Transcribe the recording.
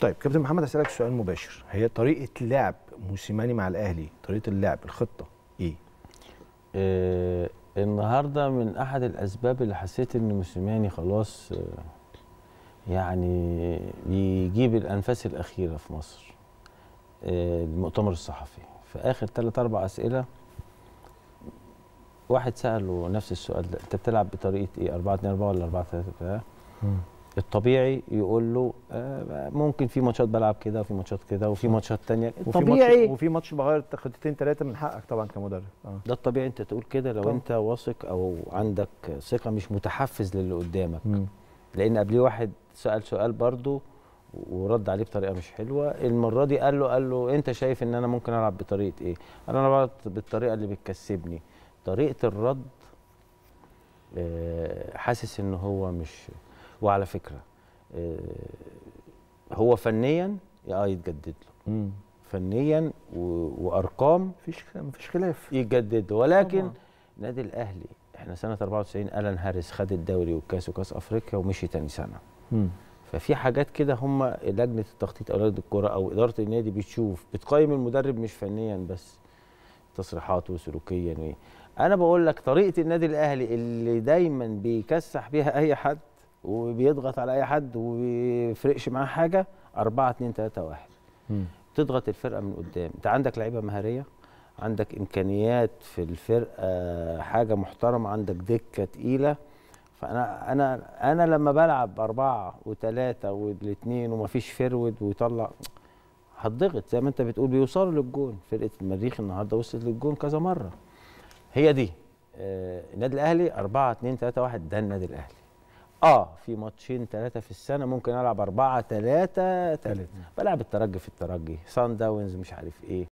طيب كابتن محمد هسألك سؤال مباشر هي طريقة لعب موسيماني مع الأهلي طريقة اللعب الخطة إيه؟ آه النهاردة من أحد الأسباب اللي حسيت إن موسيماني خلاص آه، يعني بيجيب الأنفاس الأخيرة في مصر آه المؤتمر الصحفي في آخر ثلاث أربع أسئلة واحد سأله نفس السؤال ده أنت بتلعب بطريقة إيه 4 2 4 ولا 4 3 3 الطبيعي يقول له آه، ممكن في ماتشات بلعب كده وفي ماتشات كده وفي ماتشات تانية الطبيعي وفي ماتش بغير خطتين ثلاثه من حقك طبعا كمدرب آه. ده الطبيعي انت تقول كده لو طبعا. انت واثق او عندك ثقه مش متحفز للي قدامك م. لان قبليه واحد سال سؤال برضه ورد عليه بطريقه مش حلوه المره دي قال له قال له انت شايف ان انا ممكن العب بطريقه ايه قال انا بلعب بالطريقه اللي بتكسبني طريقه الرد آه، حاسس ان هو مش وعلى فكره آه، هو فنيا اه يتجدد له مم. فنيا وارقام مفيش مفيش خلاف يتجدد ولكن النادي الاهلي احنا سنه 94 الان هاريس خد الدوري والكاس وكاس افريقيا ومشي تاني سنه مم. ففي حاجات كده هم لجنه التخطيط او لجنه الكره او اداره النادي بتشوف بتقيم المدرب مش فنيا بس تصريحاته سلوكيا وايه انا بقول لك طريقه النادي الاهلي اللي دايما بيكسح بيها اي حد وبيضغط على اي حد وبيفرقش معاه حاجه 4 2 3 1 تضغط الفرقه من قدام انت عندك لعيبه مهاريه عندك امكانيات في الفرقه حاجه محترمه عندك دكه تقيله فانا انا انا لما بلعب اربعه وثلاثه والاثنين ومفيش فرود ويطلع هتضغط زي ما انت بتقول بيوصلوا للجون فرقه المريخ النهارده وصلت للجون كذا مره هي دي آه، النادي الاهلي 4 2 3 1 ده النادي الاهلي اه في ماتشين ثلاثه في السنه ممكن العب اربعه ثلاثه ثلاثه بلعب الترجي في الترجي سان داونز مش عارف ايه